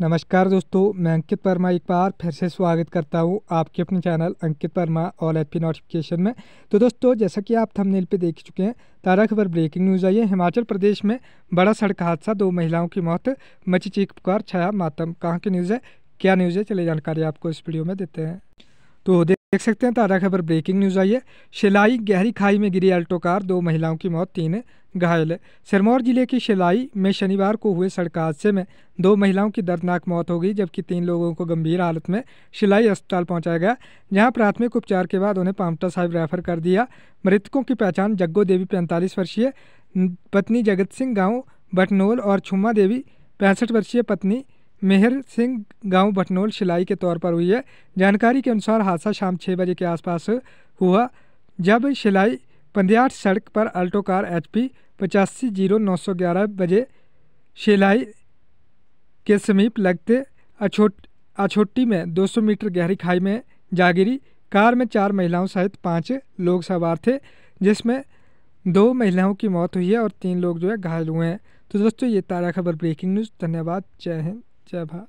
नमस्कार दोस्तों मैं अंकित वर्मा एक बार फिर से स्वागत करता हूं आपके अपने चैनल अंकित वर्मा ऑल एपी नोटिफिकेशन में तो दोस्तों जैसा कि आप थंबनेल पे देख चुके हैं ताज़ा खबर ब्रेकिंग न्यूज़ आई है हिमाचल प्रदेश में बड़ा सड़क हादसा दो महिलाओं की मौत मची चीख पुकार छाया मातम कहाँ की न्यूज़ है क्या न्यूज़ है चलिए जानकारी आपको इस वीडियो में देते हैं तो देख सकते हैं ताज़ा खबर ब्रेकिंग न्यूज़ आई है शिलाई गहरी खाई में गिरी अल्टो कार दो महिलाओं की मौत तीन घायल सिरमौर जिले की शिलाई में शनिवार को हुए सड़क हादसे में दो महिलाओं की दर्दनाक मौत हो गई जबकि तीन लोगों को गंभीर हालत में शिलाई अस्पताल पहुंचाया गया जहां प्राथमिक उपचार के बाद उन्हें पामटा साहिब रेफर कर दिया मृतकों की पहचान जग्गो देवी पैंतालीस वर्षीय पत्नी जगत सिंह गाँव बटनोल और छुमा देवी पैंसठ वर्षीय पत्नी मेहर सिंह गांव भटनोल शिलाई के तौर पर हुई है जानकारी के अनुसार हादसा शाम छः बजे के आसपास हुआ जब शिलाई पंद्याट सड़क पर अल्टो कार एच पी पचासी जीरो नौ सौ ग्यारह बजे शिलाई के समीप लगते अछोट अछोटी में 200 मीटर गहरी खाई में जा गिरी कार में चार महिलाओं सहित पाँच लोग सवार थे जिसमें दो महिलाओं की मौत हुई है और तीन लोग जो है घायल हुए हैं तो दोस्तों ये ताज़ा खबर ब्रेकिंग न्यूज़ धन्यवाद जय हिंद भारत